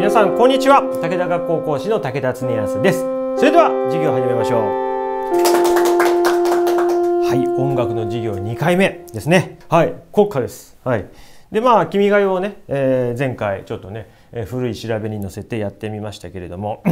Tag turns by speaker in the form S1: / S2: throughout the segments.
S1: 皆さんこんにちは武田学校講師の武田恒康ですそれでは授業始めましょうはい音楽の授業2回目ですねはい国歌ですはいでまあ「君が代」をね、えー、前回ちょっとね、えー、古い調べに乗せてやってみましたけれども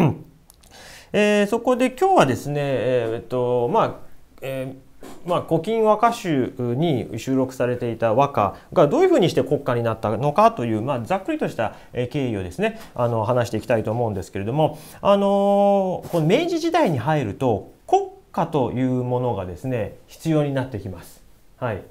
S1: えー、そこで今日はですねえー、っとまあ、えーまあ、古今和歌集に収録されていた和歌がどういうふうにして国歌になったのかという、まあ、ざっくりとした経緯をですねあの話していきたいと思うんですけれども、あのこの明治時代に入ると国歌というものがですね必要になってきます。はい、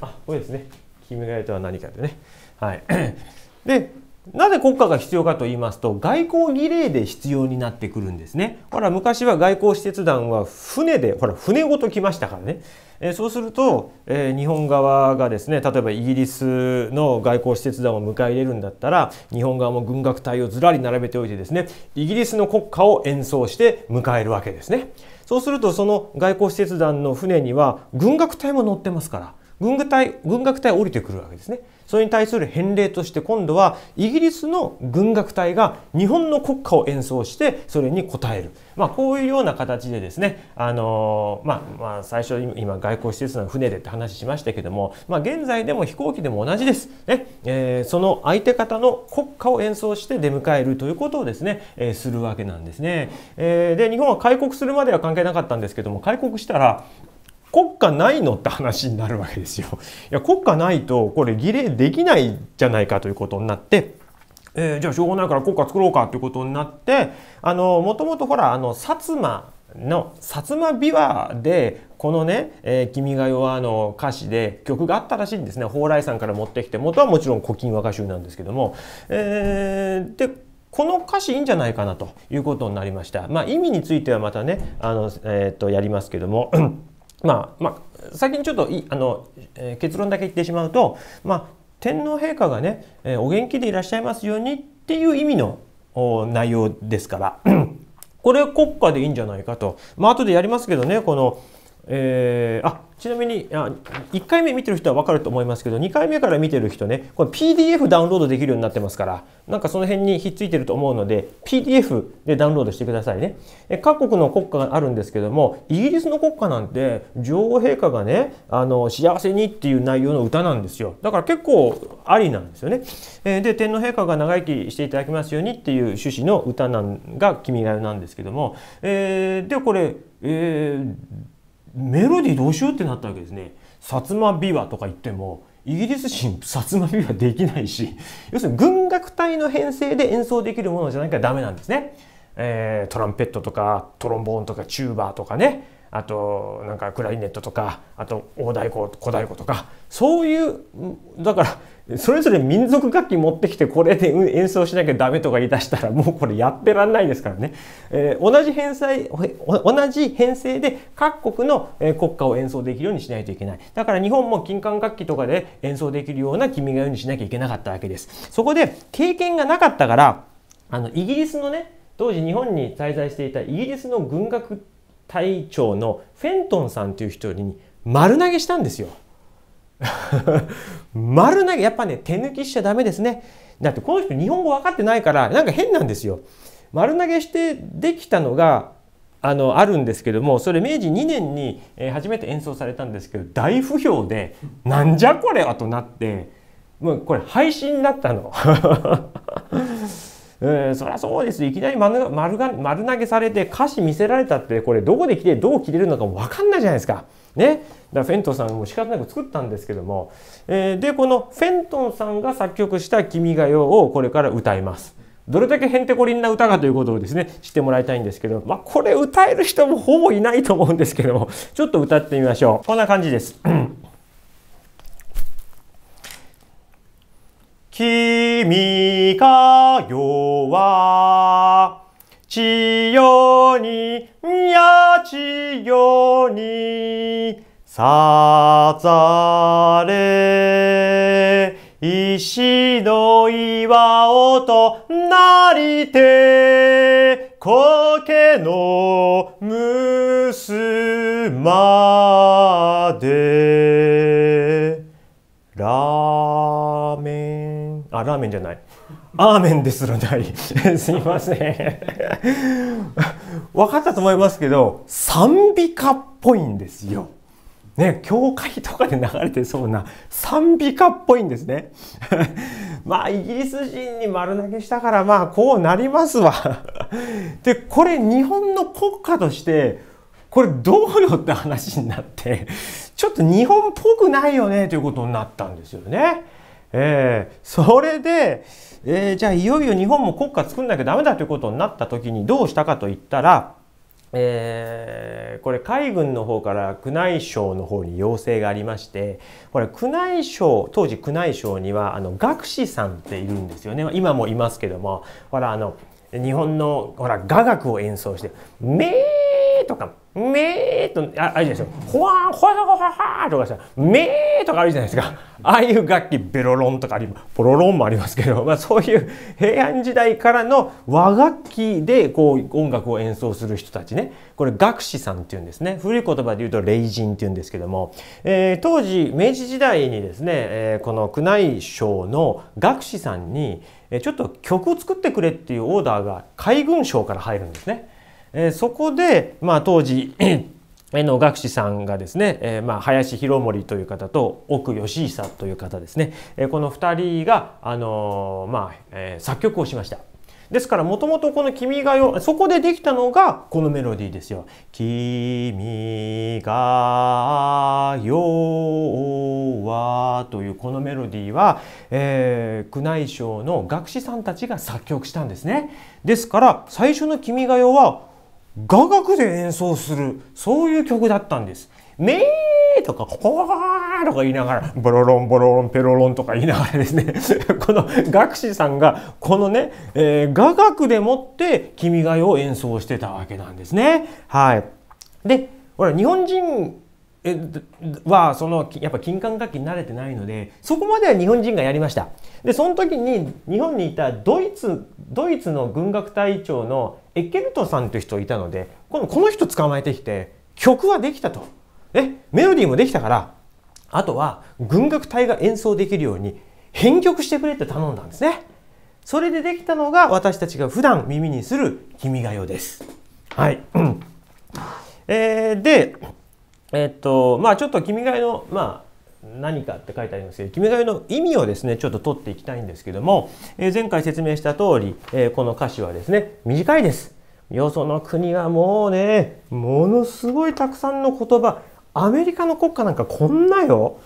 S1: あこれですね「君がやとは何か」でね。はい、でなぜ国家が必要かと言いますと、外交儀礼で必要になってくるんですね。ほら、昔は外交使節団は船で、ほら、船ごと来ましたからね。えそうすると、え日本側がですね例えばイギリスの外交使節団を迎え入れるんだったら日本側も軍楽隊をずらり並べておいてですねイギリスの国家を演奏して迎えるわけですねそうするとその外交使節団の船には軍楽隊も乗ってますから軍学隊軍学隊降りてくるわけですねそれに対する返礼として今度はイギリスの軍楽隊が日本の国歌を演奏してそれに応える、まあ、こういうような形でですね、あのー、まあ、まあ最初今外交施設の船でって話しましたけども、まあ、現在でも飛行機でも同じです、ねえー、その相手方の国歌を演奏して出迎えるということをですね、えー、するわけなんですね、えで日本は開国するまでは関係なかったんですけども開国したら国家ないのって話になるわけですよ。いや国家ないとこれ儀礼できないじゃないかということになって、えー、じゃあしょうがないから国家作ろうかということになってあのもともとほらあの薩摩の薩摩琵琶でこのね「えー、君が代」はの歌詞で曲があったらしいんですね蓬莱さんから持ってきて元はもちろん「古今和歌集」なんですけども、えー、でこの歌詞いいんじゃないかなということになりました。まあ、意味についてはまたねあの、えー、とやりますけどもまあ、まあ、先にちょっとあの、えー、結論だけ言ってしまうと、まあ、天皇陛下がね、えー、お元気でいらっしゃいますようにっていう意味の内容ですから これは国家でいいんじゃないかと。まあ、後でやりますけどね、この、えー、あちなみにあ1回目見てる人は分かると思いますけど2回目から見てる人ねこれ PDF ダウンロードできるようになってますからなんかその辺にひっついてると思うので PDF でダウンロードしてくださいねえ各国の国歌があるんですけどもイギリスの国歌なんて女王陛下がねあの幸せにっていう内容の歌なんですよだから結構ありなんですよね、えー、で天皇陛下が長生きしていただきますようにっていう趣旨の歌なんが「君が代」なんですけども、えー、でこれえーメロディーどうしようってなったわけですね。薩摩琵琶とか言っても、イギリス人薩摩琵琶できないし、要するに軍楽隊の編成で演奏できるものじゃなきゃダメなんですね。えー、トランペットとかトロンボーンとかチューバーとかね、あとなんかクラリネットとかあと大太鼓小太鼓とかそういうだからそれぞれ民族楽器持ってきてこれで演奏しなきゃダメとか言い出したらもうこれやってらんないですからね、えー、同じ編成同じ編成で各国の国歌を演奏できるようにしないといけないだから日本も金管楽器とかで演奏できるような「君が代」にしなきゃいけなかったわけですそこで経験がなかったからあのイギリスのね当時日本に滞在していたイギリスの軍楽隊長のフェントンさんという人に丸投げしたんですよ。丸投げ、やっぱね、手抜きしちゃダメですね。だってこの人日本語分かってないから、なんか変なんですよ。丸投げしてできたのが、あのあるんですけどもそれ明治2年に、え初めて演奏されたんですけど大不評でなんじゃこれはとなってもうこれ配信だったの。えー、そりゃそうですいきなり丸丸が丸投げされて歌詞見せられたってこれどこで来てどう切れるのかも分かんないじゃないですか。ね、だからフェントンさんも仕方なく作ったんですけども、えー、でこのフェントンさんが作曲した「君が代」をこれから歌います。どれだけへんてこりんな歌かということをですね知ってもらいたいんですけど、まあ、これ歌える人もほぼいないと思うんですけどもちょっと歌ってみましょうこんな感じです。
S2: 君が世は、千代に、や千代に、さざれ、石の岩をとなりて、苔のむすまで。あラーメンじゃないアーメンですらない すいませ
S1: ん分 かったと思いますけど賛美歌っぽいんですよ。ね、教会とかで流れてそうな賛美歌っぽいんですね。まあイギリス人に丸投げしたからまあこうなりますわでこれ日本の国家としてこれどうよって話になってちょっと日本っぽくないよねということになったんですよね。えー、それで、えー、じゃあいよいよ日本も国家作んなきゃダメだということになった時にどうしたかといったら、えー、これ海軍の方から宮内省の方に要請がありましてこれ宮内省当時宮内省にはあの学士さんっているんですよね今もいますけどもほらあの日本のほら雅楽を演奏して「めーーとか、めーと、ああるじですか。ほわん、ほわほわほわとかさ、めーとかあるじゃないですか。ああいう楽器、ベロロンとかあり、ポロロンもありますけど、まあそういう平安時代からの和楽器でこう音楽を演奏する人たちね。これ、楽師さんっていうんですね。古い言葉で言うと、霊人っていうんですけども、えー、当時、明治時代にですね、えー、この宮内省の楽師さんに、ちょっと曲を作ってくれっていうオーダーが海軍省から入るんですね。えー、そこで、まあ、当時の学士さんがですね、えーまあ、林博盛という方と奥義久という方ですね、えー、この2人が、あのー、まあえー、作曲をしました。ですからもともとこの「君が代」そこでできたのがこのメロディーですよ。君が代はというこのメロディーは、えー、宮内省の学士さんたちが作曲したんですね。ですから最初の「君が代」は雅楽で演奏するそういう曲だったんです。メーとか、ここーとか言いながら、ボロロン、ボロロン、ペロロンとか言いながらですね この学士さんが、このね、えー、雅楽でもって、君が代を演奏してたわけなんですね。はい。で、ほら、日本人はそのやっぱ金管楽器に慣れてないのでそこまでは日本人がやりましたでその時に日本にいたドイツドイツの軍楽隊長のエッケルトさんという人いたのでこのこの人捕まえてきて曲はできたとえメロディーもできたからあとは軍楽隊が演奏できるように編曲してくれって頼んだんですねそれでできたのが私たちが普段耳にする「君が代」ですはい、えー、でえっとまあちょっと「君が代」のまあ何かって書いてありますけど「君が代」の意味をですねちょっと取っていきたいんですけども、えー、前回説明した通り、えー、この歌詞はですね短いです。よその国はもうねものすごいたくさんの言葉アメリカの国家なんかこんなよ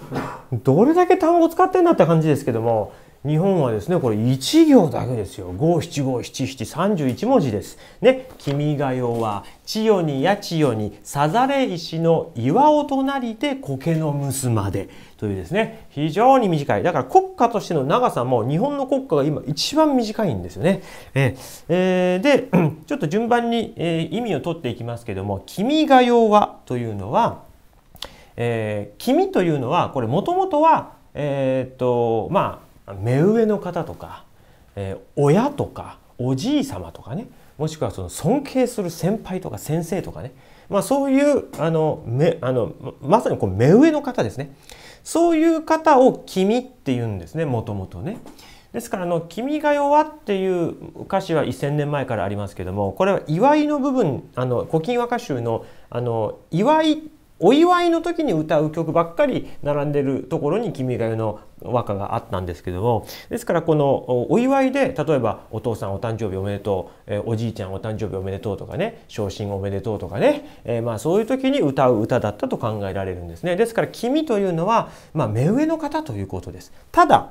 S1: どれだけ単語使ってんだって感じですけども日本はですね、これ1行だけですよ。五七五七七三十一文字です。ね、君が代は、千代に八千代に、さざれ石の岩尾となりて苔のむすまで。というですね、非常に短い。だから国家としての長さも日本の国家が今一番短いんですよね。ええー、で、ちょっと順番に、えー、意味を取っていきますけども、君が代はというのは、えー、君というのは、これもともとは、えー、っと、まあ、目上の方とか、えー、親とかおじい様とかねもしくはその尊敬する先輩とか先生とかね、まあ、そういうあのめあのまさにこう目上の方ですねそういう方を「君」って言うんですねもともとね。ですからあの「君が弱」っていう歌詞は1,000年前からありますけどもこれは祝いの部分あの「古今和歌集の」あの祝いお祝いの時に歌う曲ばっかり並んでるところに「君が代」の和歌があったんですけどもですからこのお祝いで例えば「お父さんお誕生日おめでとう」えおじいちゃんお誕生日おめでとう」とかね「昇進おめでとう」とかね、えまあそういう時に歌う歌だったと考えられるんですねですから「君」というのは、まあ、目上の方ということですただ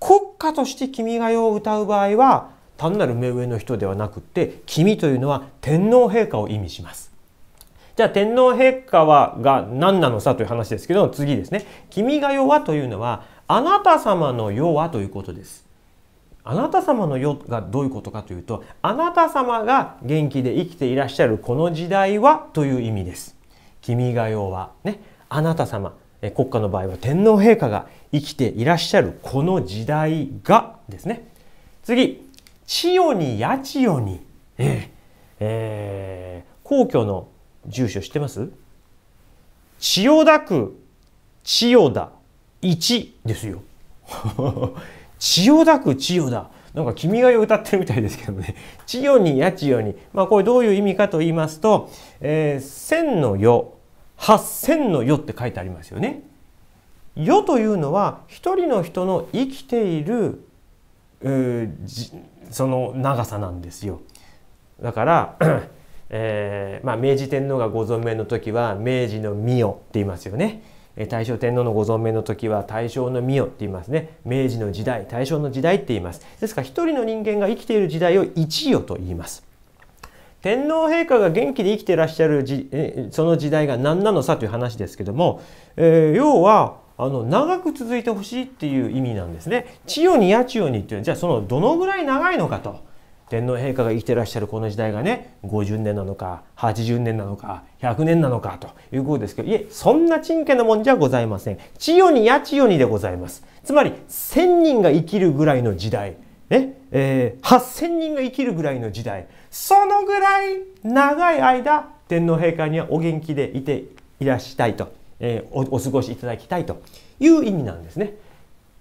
S1: 国家として「君が代」を歌う場合は単なる目上の人ではなくって「君」というのは天皇陛下を意味しますじゃあ天皇陛下はが何なのさという話ですけど次ですね「君が世は」というのはあなた様の世はということです。あなた様の世がどういうことかというとあなた様が元気で生きていらっしゃるこの時代はという意味です。君が代はねあなた様国家の場合は天皇陛下が生きていらっしゃるこの時代がですね次「千代に八千代に」えー、えー、皇居の住所知ってます千代田区千代田1ですよ 千代田区千代田なんか「君が代」歌ってるみたいですけどね「千代に八千代に」まあこれどういう意味かと言いますと「えー、千の世」「八千の世」って書いてありますよね。世というのは一人の人の生きているその長さなんですよ。だからえーまあ、明治天皇がご存命の時は明治の御代って言いますよね。大正天皇のご存命の時は大正の御代って言いますね。明治の時代、大正の時代って言います。ですから一人の人間が生きている時代を一代と言います。天皇陛下が元気で生きてらっしゃるその時代が何なのさという話ですけども、えー、要はあの長く続いてほしいっていう意味なんですね。千代に八千代にっていうのはじゃあそのどのぐらい長いのかと。天皇陛下が生きてらっしゃるこの時代がね50年なのか80年なのか100年なのかということですけどいえそんなちんけなもんじゃございません千代にや千代にでございますつまり1,000人が生きるぐらいの時代ねえー、8,000人が生きるぐらいの時代そのぐらい長い間天皇陛下にはお元気でいていらしたいと、えー、お過ごしいただきたいという意味なんですね。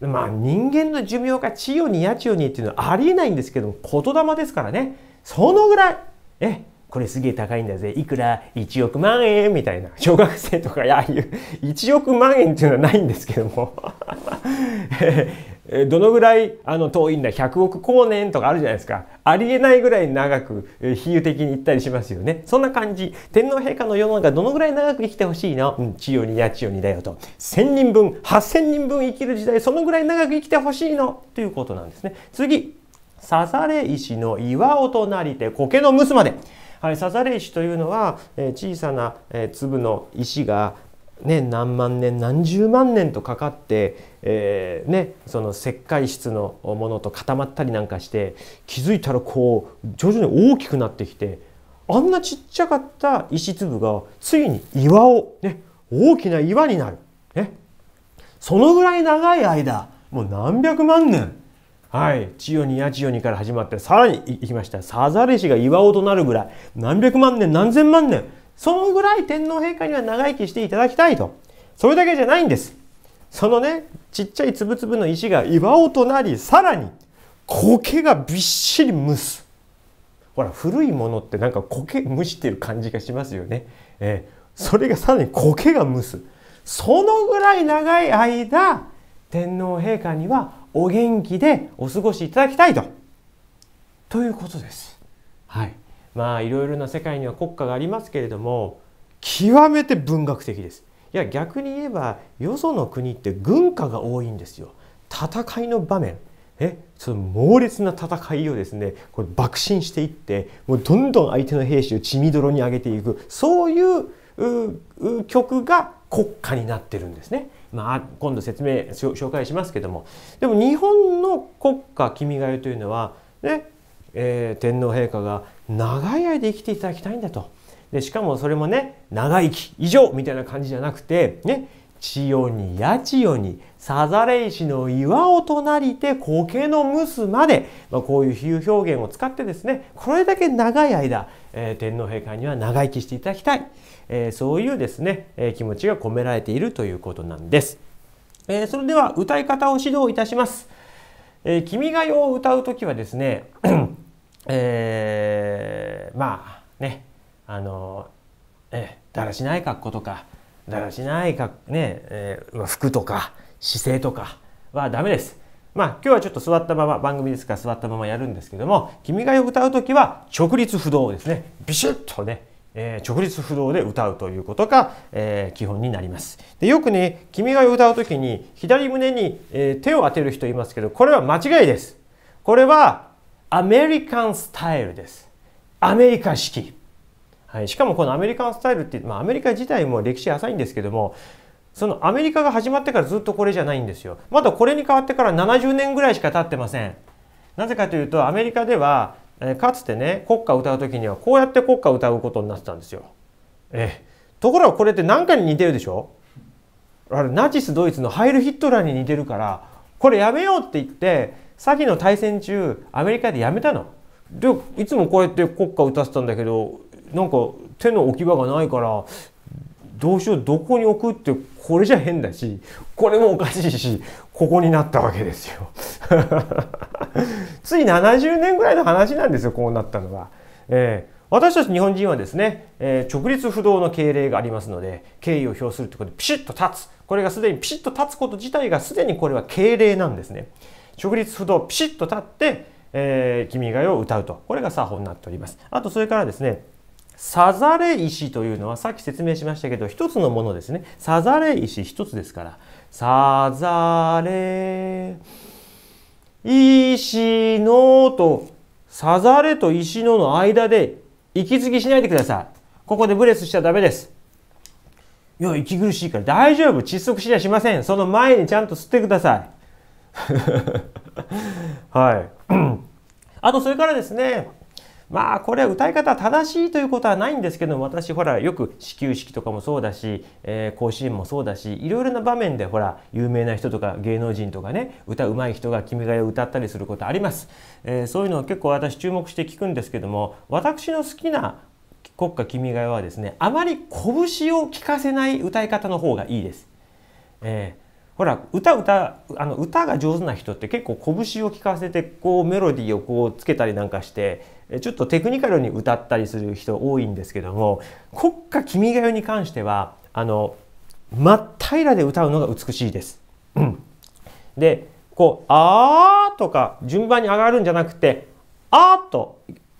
S1: まあ人間の寿命が千代に八千代にっていうのはありえないんですけども言霊ですからねそのぐらいえこれすげえ高いんだぜいくら1億万円みたいな小学生とかああいう1億万円っていうのはないんですけどもどのぐらいあの遠いんだ100億光年とかあるじゃないですかありえないぐらい長く比喩的に言ったりしますよねそんな感じ天皇陛下の世の中どのぐらい長く生きてほしいの、うん、千代にや千代にだよと1000人分8000人分生きる時代そのぐらい長く生きてほしいのということなんですね次刺され石の岩となりて苔のむすまではい、刺され石というのは、小さな、粒の石が、ね、何万年何十万年とかかって、えーね、その石灰質のものと固まったりなんかして気づいたらこう徐々に大きくなってきてあんなちっちゃかった石粒がついに岩を、ね、大きな岩になる、ね、そのぐらい長い間もう何百万年はい千代に八千代にから始まってさらにいきましたサザレシが岩尾となるぐらい何百万年何千万年そのぐらい天皇陛下には長生きしていただきたいと。それだけじゃないんです。そのね、ちっちゃい粒々の石が岩尾となり、さらに苔がびっしり蒸す。ほら、古いものってなんか苔蒸してる感じがしますよね。えー、それがさらに苔が蒸す。そのぐらい長い間、天皇陛下にはお元気でお過ごしいただきたいと。ということです。はい。まあいろいろな世界には国家がありますけれども極めて文学的です。いや逆に言えばよその国って軍歌が多いんですよ。戦いの場面えその猛烈な戦いをですねこれ爆心していってもうどんどん相手の兵士を血みどろに上げていくそういう曲が国家になってるんですね。まあ、今度説明紹介しますけどもでも日本の国家「君が代」というのはねえー、天皇陛下が長い間生きていただきたいんだとでしかもそれもね長生き以上みたいな感じじゃなくてね千代に八千代にさざれ石の岩をとなりて苔の蒸すまで、まあ、こういう比喩表現を使ってですねこれだけ長い間、えー、天皇陛下には長生きしていただきたい、えー、そういうですね、えー、気持ちが込められているということなんです、えー、それでは歌い方を指導いたします、え君が代を歌う時はですねえー、まあねあの、えだらしない格好とかだらしないか、ねえー、服とか姿勢とかはダメです。まあ今日はちょっと座ったまま番組ですから座ったままやるんですけども「君が代」歌う時は直立不動ですねビシッとね、えー、直立不動で歌うということが、えー、基本になります。でよくね「君が代」歌う時に左胸に、えー、手を当てる人いますけどこれは間違いです。これはアメリカンスタイルです。アメリカ式。はい、しかもこのアメリカンスタイルって、まあ、アメリカ自体も歴史浅いんですけどもそのアメリカが始まってからずっとこれじゃないんですよまだこれに変わってから70年ぐらいしか経ってませんなぜかというとアメリカではかつてね国歌を歌う時にはこうやって国歌を歌うことになってたんですよえところがこれって何かに似てるでしょあれナチスドイツのハイル・ヒットラーに似てるからこれやめようって言って詐欺の対戦中アメリカでやめたの。でいつもこうやって国歌歌ってたんだけどなんか手の置き場がないからどうしようどこに置くってこれじゃ変だしこれもおかしいしここになったわけですよ つい70年ぐらいの話なんですよこうなったのが。えー私たち日本人はですね、えー、直立不動の敬礼がありますので敬意を表するということでピシッと立つこれがすでにピシッと立つこと自体がすでにこれは敬礼なんですね。直立不動ピシッと立って、えー、君が代を歌うとこれが作法になっておりますあとそれからですねさざれ石というのはさっき説明しましたけど一つのものですねさざれ石一つですからさざれ石のとさざれと石のの間で息継ぎしないでくださいここでブレスしちゃダメですいや息苦しいから大丈夫窒息しやしませんその前にちゃんと吸ってください はい あとそれからですねまあこれは歌い方正しいということはないんですけども私ほらよく始球式とかもそうだし、えー、甲子園もそうだしいろいろな場面でほら有名な人とか芸能人とかね歌うまい人が「君が代」を歌ったりすることあります、えー、そういうのを結構私注目して聞くんですけども私の好きな国歌「君が代」はですねあまり拳を聞かせない歌い方の方がいいです。えーほら歌歌あの歌が上手な人って結構拳を聞かせてこうメロディーをこうつけたりなんかしてちょっとテクニカルに歌ったりする人多いんですけども国歌「君が代」に関してはあの真っ平らで歌うのが美しいです。うん、でこう「あー」とか順番に上がるんじゃなくて「あー」と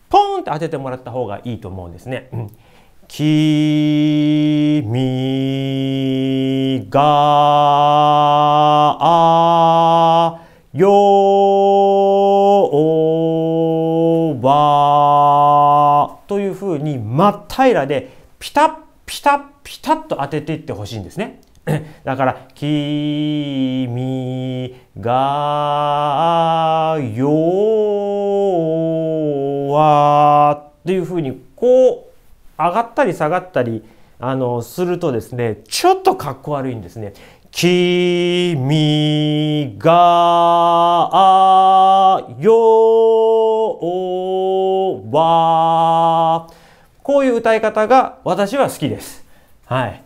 S1: ポーンって当ててもらった方
S2: がいいと思うんですね。うん君がよは
S1: というふうに真っ平らでピタッピタッピタッと当てていってほしいんですね。だから、君がよはっていうふうにこう上がったり下がったりあのするとですねちょっとかっこ悪いんですね。君がよはこういう歌い方が私は好きです。はい。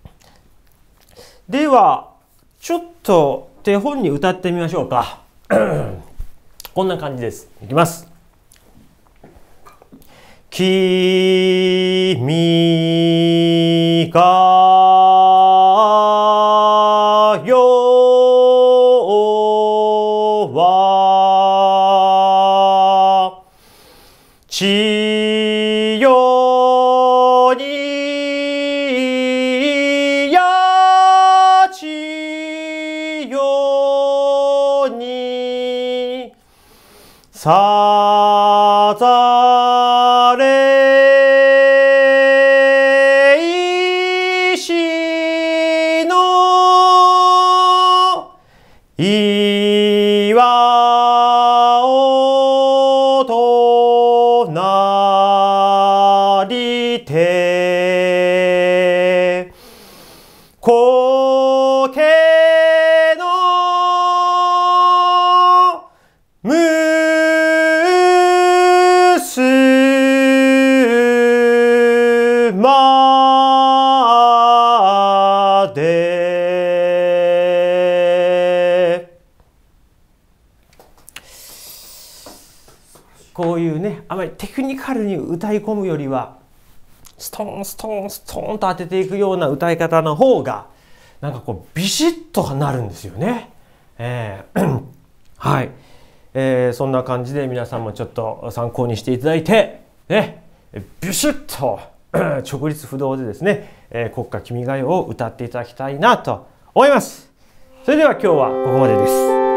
S1: では、ちょっと手本に歌ってみましょうか。こんな感じです。いきます。
S2: 君がこういうねあまりテクニ
S1: カルに歌い込むよりはストーンストーンストーンと当てていくような歌い方の方がなんかこうビシッとなるんですよね。えー、はい、えー、そんな感じで皆さんもちょっと参考にしていただいてねビシッと 直立不動でですね、えー、国家君が代を歌っていただきたいなと思います。それでは今日はここまでです。